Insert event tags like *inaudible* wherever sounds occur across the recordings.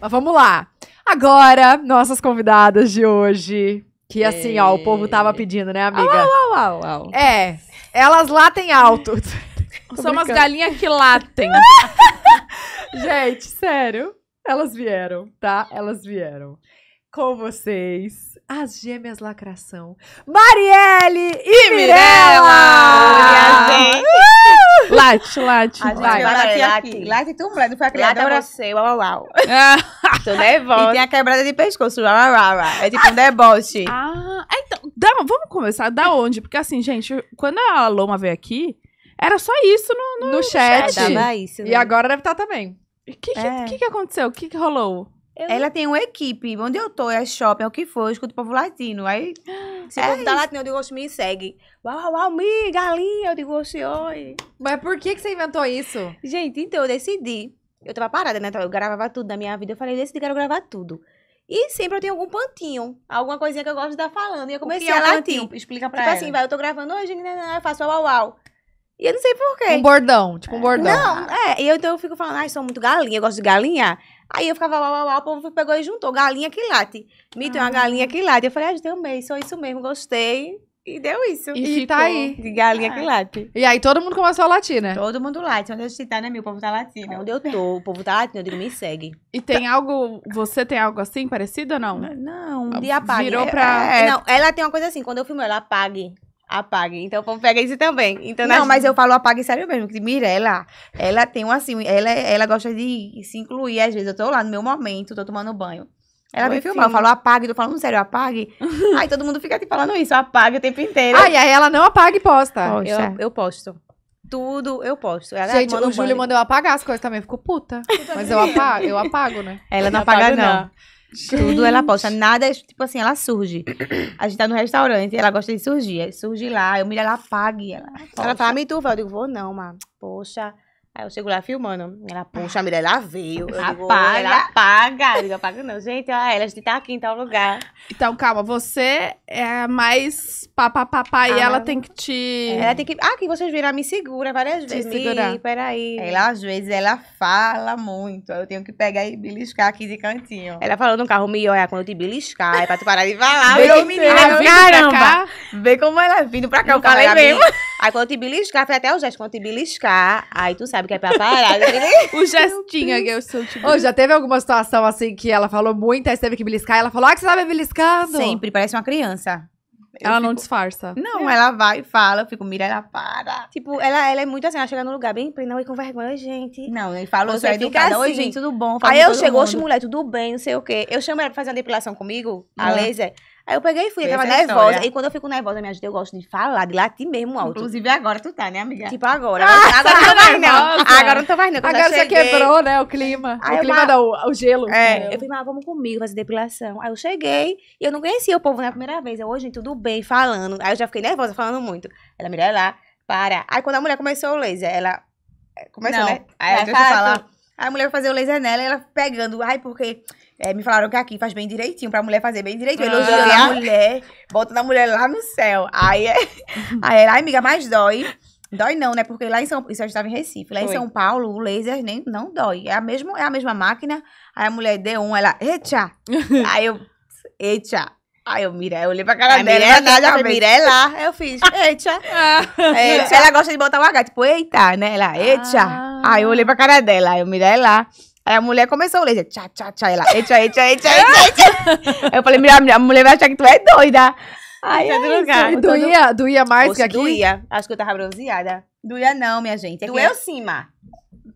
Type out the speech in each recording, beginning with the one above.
Mas vamos lá. Agora, nossas convidadas de hoje. Que assim, é... ó, o povo tava pedindo, né, amiga? Au, au, au, au. É, elas latem alto. *laughs* São umas galinhas que latem. *laughs* Gente, sério. Elas vieram, tá? Elas vieram. Com vocês, as gêmeas lacração, Marielle e, e Mirella! Mirella! Late, late. late. Late, tu, mulher, não foi a criadora? Late é você, uau, uau, *laughs* Tô nervosa. E tem a quebrada de pescoço, uau, uau, uau, É tipo um deboche. Ah, é, então, dá, vamos começar da onde? Porque assim, gente, quando a Loma veio aqui, era só isso no, no, no chat. Dava isso, né? E agora deve estar tá também. O que, que, é. que, que aconteceu? O que, que rolou? Eu... Ela tem uma equipe. Onde eu tô, é shopping, é o que for, eu escuto o povo latino. Aí se é povo tá latindo, eu digo, oxe, me segue. Uau, uau, me galinha, eu digo, oxe, oi. Mas por que, que você inventou isso? Gente, então eu decidi. Eu tava parada, né? Então, eu gravava tudo na minha vida. Eu falei, decidi, quero gravar tudo. E sempre eu tenho algum pantinho, alguma coisinha que eu gosto de estar falando. E eu comecei o que é a latir. Pantinho? Explica pra tipo assim, ela. Tipo assim, vai, eu tô gravando hoje, eu né, né, né, faço uau, uau. E eu não sei porquê. Um bordão, tipo um bordão. Não, é. E eu, então eu fico falando, ai, sou muito galinha, eu gosto de galinha. Aí eu ficava uau, uau, uau, o povo pegou e juntou, galinha que late. Mito é uma ah. galinha que late. Eu falei, ah, eu amei, sou isso mesmo, gostei. E deu isso. E, e tá aí. De galinha que é. late. E aí todo mundo começou a latir, né? Todo mundo late. Onde a gente tá, né, meu? O povo tá latindo. Onde eu tô, o povo tá latindo, eu digo, me segue. E tem tá. algo, você tem algo assim, parecido ou não? Não, ah, dia apague. Virou é, pra... É, é não, ela tem uma coisa assim, quando eu filmo, ela apague. Apague. Então, vamos pegar isso também. Então, não, mas eu falo apague sério mesmo, Porque mira, ela tem um assim, ela, ela gosta de se incluir, às vezes eu tô lá no meu momento, tô tomando banho. Ela vem filmar, eu falo, apague, tô falando sério, apague. *laughs* aí todo mundo fica te tipo, falando isso, apague o tempo inteiro. Ai, aí ela não apaga e posta. Eu, eu posto. Tudo eu posto. Ela é Gente, manda o Júlio mandou apagar as coisas também, ficou puta. Mas eu apago, eu apago, né? Ela não, não apaga, não. não. Gente. Tudo ela posta. Nada, é, tipo assim, ela surge. A gente tá no restaurante, ela gosta de surgir. Surge lá, eu me ela apague. Ela, ela fala, me tu, Eu digo, vou não, mas, poxa. Aí eu chego lá filmando. Ela, puxa, a Mirella, ela veio. Eu apaga, digo, ela apaga. Eu digo, apaga não. Gente, olha ela, a gente tá aqui em tal lugar. Então, calma, você é mais papapá e ah, ela tem que te... Ela tem que... Ah, que vocês viram, ela me segura várias te vezes. Segura. aí peraí. Ela, às vezes, ela fala muito. Eu tenho que pegar e beliscar aqui de cantinho. Ela falou no carro, me olha, quando eu te beliscar, é pra tu parar de falar. Meu menino, caramba. Vê como ela é vindo pra cá, eu falei mesmo. Aí quando eu te beliscar, foi até o gesto, quando eu te beliscar, aí tu sabe que é pra parar. *laughs* o gestinho que eu é sou tipo. Ô, já teve alguma situação assim que ela falou muito, aí você teve que beliscar e ela falou: Ah, que você tá me beliscando? Sempre, parece uma criança. Eu ela fico... não disfarça. Não, é. ela vai e fala, eu fico, mira, ela para. Tipo, ela, ela é muito assim, ela chega no lugar bem plena, e com vergonha, gente. Não, ele falou, você é fica assim. Oi, gente, tudo bom. Aí eu chego, oxe, mulher, tudo bem, não sei o quê. Eu chamo ela pra fazer uma depilação comigo, a laser. Aí eu peguei e fui, eu tava é nervosa. E quando eu fico nervosa, me gente, eu gosto de falar, de latir mesmo alto. Inclusive agora tu tá, né, amiga? Tipo agora. Ah, agora, *laughs* não tá não. tô mais não. Agora não tô mais não. Agora já quebrou, né, o clima. Aí o clima da, o, gelo. É, é. eu falei, mas vamos comigo fazer depilação. Aí eu cheguei e eu não conhecia o povo na primeira vez. Eu, hoje tudo bem, falando. Aí eu já fiquei nervosa, falando muito. Ela, mulher, lá, para. Aí quando a mulher começou o laser, ela... Eh, começou, não. né? Aí, aí deixa eu falar... Aí a mulher fazer o laser nela e ela pegando. Ai, porque é, me falaram que aqui faz bem direitinho, pra mulher fazer bem direitinho. Ah. Elogiando ah. a mulher, botando a mulher lá no céu. Aí, é, *laughs* aí ela, ai, amiga, mais dói. Dói não, né? Porque lá em São isso a gente estava em Recife. Lá Foi. em São Paulo, o laser nem, não dói. É a, mesma, é a mesma máquina. Aí a mulher deu um, ela, eita! *laughs* aí eu, eita! Aí eu, Mira, eu olhei pra cara dela. É nada, a Eu fiz, *laughs* eita! Ah. É, ela gosta de botar o H, tipo, eita, né? Ela, eita! Ah. Aí eu olhei pra cara dela, aí eu mirei lá. Aí a mulher começou a ler, tchá, tchá, tchá, ela, eita, eita, eita, eita, Aí *laughs* eu falei, mira, a mulher vai achar que tu é doida. Aí, aí doía, doía mais que aqui? Doía, acho que eu tava bronzeada. Doía não, minha gente. É doeu que... É- sim, Mar.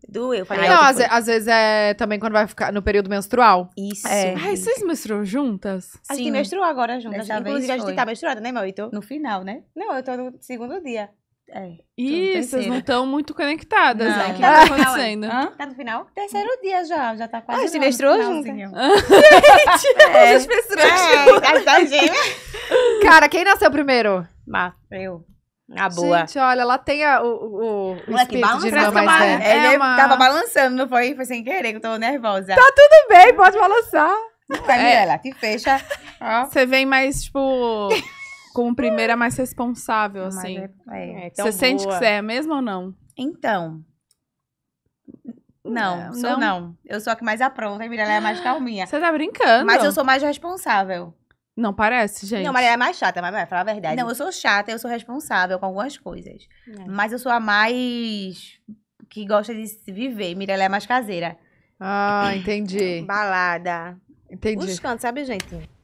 Doeu, falei. Não, às, às, vezes é também quando vai ficar no período menstrual. Isso. É. Ai, vocês menstruam juntas? Sim. Acho que menstruou agora juntas. Inclusive, a gente tá menstruada, né, Mauito? No final, né? Não, eu tô no segundo dia. É. E vocês não estão muito conectadas, né? não. né? O que tá, tá *laughs* acontecendo? tá no final? Terceiro dia já, já tá quase. Ah, se mestrou junto? *laughs* Ah. Gente, *laughs* é. as pessoas. É, é. Cara, quem nasceu primeiro? Má, eu. A ah, boa. Gente, olha, ela tem a, o, o, o Moleque, de irmã mais velha. É, Ele uma... tava balançando, não foi? Foi sem querer, que eu tô nervosa. Tá tudo bem, pode balançar. Camila, é. que fecha. Você vem mais, tipo como é. primeira mais responsável, Mas assim. é- é, é Você sente que você é mesmo ou não? Então. Não, Não, sou não. não. Eu sou a que mais apronta e Mirella é a mais calminha. Você tá brincando? Mas eu sou mais responsável. Não parece, gente. Não, Mirella é mais chata, mas vai falar a verdade. Não, eu sou chata, eu sou responsável com algumas coisas. É. Mas eu sou a mais que gosta de se viver. Mirella é mais caseira. Ah, entendi. Balada. Entendi. Os cantos, sabe, gente?